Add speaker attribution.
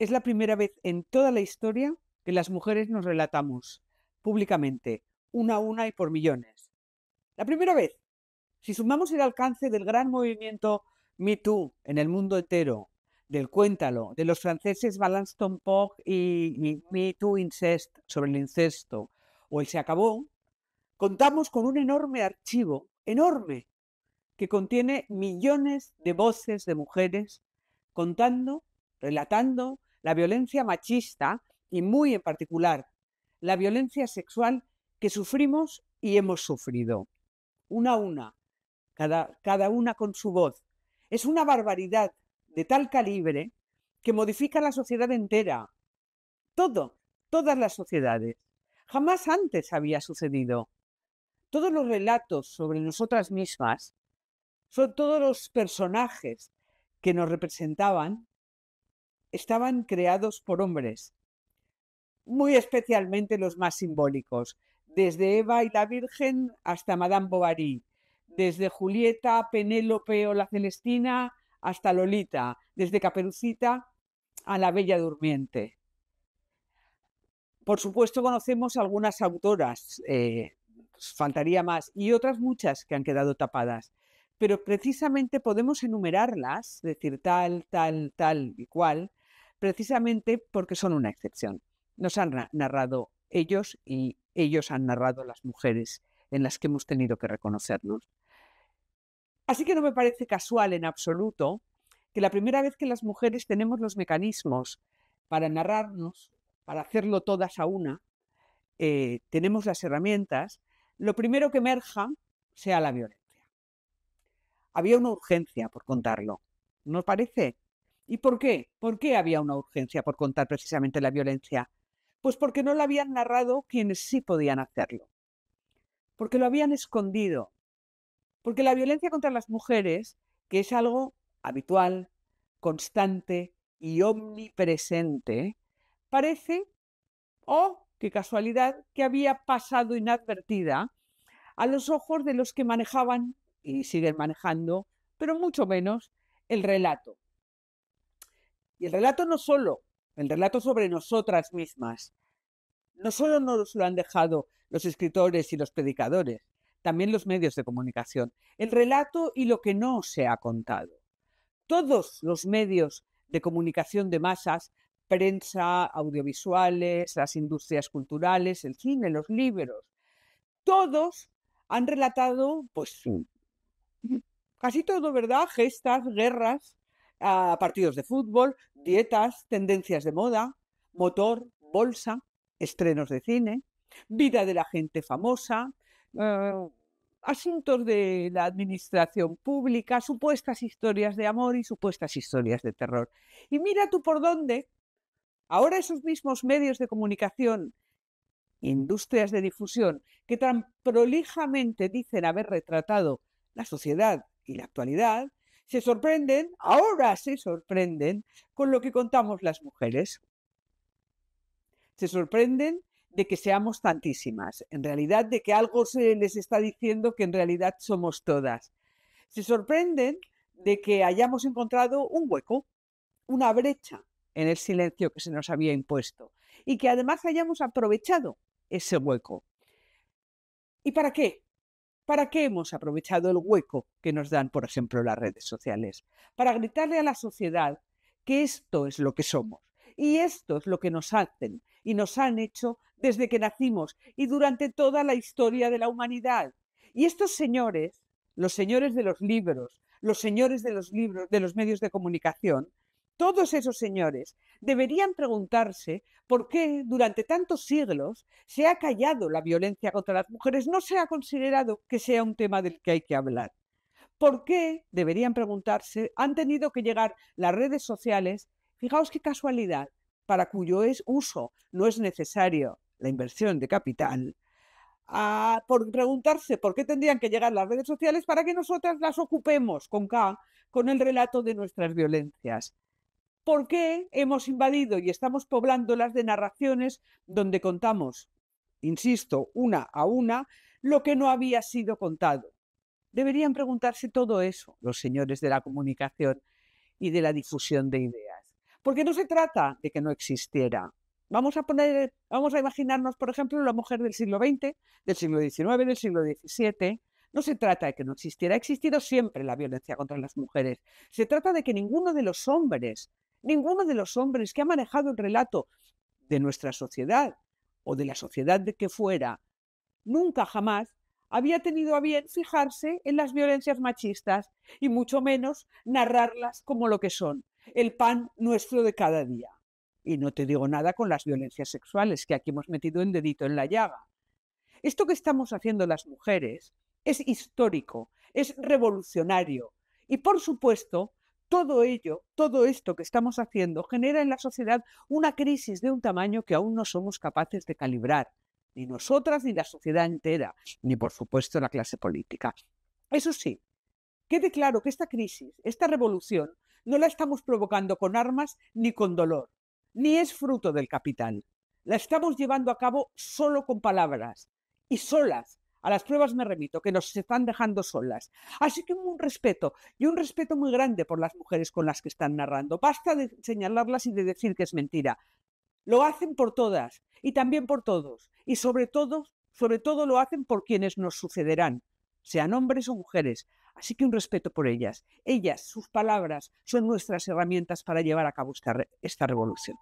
Speaker 1: Es la primera vez en toda la historia que las mujeres nos relatamos públicamente, una a una y por millones. La primera vez. Si sumamos el alcance del gran movimiento Me Too en el mundo entero, del Cuéntalo, de los franceses Balance Pog y, y Me Too Incest sobre el incesto, o el Se acabó, contamos con un enorme archivo, enorme, que contiene millones de voces de mujeres contando, relatando la violencia machista y muy en particular la violencia sexual que sufrimos y hemos sufrido, una a una, cada, cada una con su voz. Es una barbaridad de tal calibre que modifica la sociedad entera, todo, todas las sociedades. Jamás antes había sucedido. Todos los relatos sobre nosotras mismas son todos los personajes que nos representaban estaban creados por hombres, muy especialmente los más simbólicos, desde Eva y la Virgen hasta Madame Bovary, desde Julieta, Penélope o la Celestina hasta Lolita, desde Caperucita a la Bella Durmiente. Por supuesto conocemos algunas autoras, eh, pues faltaría más, y otras muchas que han quedado tapadas, pero precisamente podemos enumerarlas, decir tal, tal, tal y cual, precisamente porque son una excepción. Nos han narrado ellos y ellos han narrado las mujeres en las que hemos tenido que reconocernos. Así que no me parece casual en absoluto que la primera vez que las mujeres tenemos los mecanismos para narrarnos, para hacerlo todas a una, eh, tenemos las herramientas, lo primero que emerja sea la violencia. Había una urgencia por contarlo, ¿no parece? ¿Y por qué? ¿Por qué había una urgencia por contar precisamente la violencia? Pues porque no la habían narrado quienes sí podían hacerlo, porque lo habían escondido, porque la violencia contra las mujeres, que es algo habitual, constante y omnipresente, parece, oh, qué casualidad, que había pasado inadvertida a los ojos de los que manejaban y siguen manejando, pero mucho menos el relato, y el relato no solo, el relato sobre nosotras mismas, no solo nos lo han dejado los escritores y los predicadores, también los medios de comunicación, el relato y lo que no se ha contado. Todos los medios de comunicación de masas, prensa, audiovisuales, las industrias culturales, el cine, los libros, todos han relatado, pues, mm, casi todo, ¿verdad? Gestas, guerras, partidos de fútbol, dietas, tendencias de moda, motor, bolsa, estrenos de cine, vida de la gente famosa, eh, asuntos de la administración pública, supuestas historias de amor y supuestas historias de terror. Y mira tú por dónde, ahora esos mismos medios de comunicación, industrias de difusión, que tan prolijamente dicen haber retratado la sociedad y la actualidad, se sorprenden, ahora se sorprenden con lo que contamos las mujeres. Se sorprenden de que seamos tantísimas, en realidad de que algo se les está diciendo que en realidad somos todas. Se sorprenden de que hayamos encontrado un hueco, una brecha en el silencio que se nos había impuesto y que además hayamos aprovechado ese hueco. ¿Y para qué? ¿Para qué hemos aprovechado el hueco que nos dan, por ejemplo, las redes sociales? Para gritarle a la sociedad que esto es lo que somos y esto es lo que nos hacen y nos han hecho desde que nacimos y durante toda la historia de la humanidad. Y estos señores, los señores de los libros, los señores de los libros, de los medios de comunicación, todos esos señores deberían preguntarse por qué durante tantos siglos se ha callado la violencia contra las mujeres, no se ha considerado que sea un tema del que hay que hablar. ¿Por qué, deberían preguntarse, han tenido que llegar las redes sociales? Fijaos qué casualidad, para cuyo uso no es necesario la inversión de capital, por preguntarse por qué tendrían que llegar las redes sociales para que nosotras las ocupemos con K, con el relato de nuestras violencias. ¿Por qué hemos invadido y estamos poblándolas de narraciones donde contamos, insisto, una a una, lo que no había sido contado? Deberían preguntarse todo eso los señores de la comunicación y de la difusión de ideas. Porque no se trata de que no existiera. Vamos a, poner, vamos a imaginarnos, por ejemplo, la mujer del siglo XX, del siglo XIX, del siglo XVII, no se trata de que no existiera, ha existido siempre la violencia contra las mujeres. Se trata de que ninguno de los hombres Ninguno de los hombres que ha manejado el relato de nuestra sociedad o de la sociedad de que fuera, nunca jamás había tenido a bien fijarse en las violencias machistas y mucho menos narrarlas como lo que son, el pan nuestro de cada día. Y no te digo nada con las violencias sexuales, que aquí hemos metido en dedito en la llaga. Esto que estamos haciendo las mujeres es histórico, es revolucionario y por supuesto todo ello, todo esto que estamos haciendo genera en la sociedad una crisis de un tamaño que aún no somos capaces de calibrar, ni nosotras ni la sociedad entera, ni por supuesto la clase política. Eso sí, quede claro que esta crisis, esta revolución, no la estamos provocando con armas ni con dolor, ni es fruto del capital. La estamos llevando a cabo solo con palabras y solas, a las pruebas me remito, que nos están dejando solas. Así que un respeto, y un respeto muy grande por las mujeres con las que están narrando. Basta de señalarlas y de decir que es mentira. Lo hacen por todas y también por todos. Y sobre todo, sobre todo lo hacen por quienes nos sucederán, sean hombres o mujeres. Así que un respeto por ellas. Ellas, sus palabras, son nuestras herramientas para llevar a cabo esta revolución.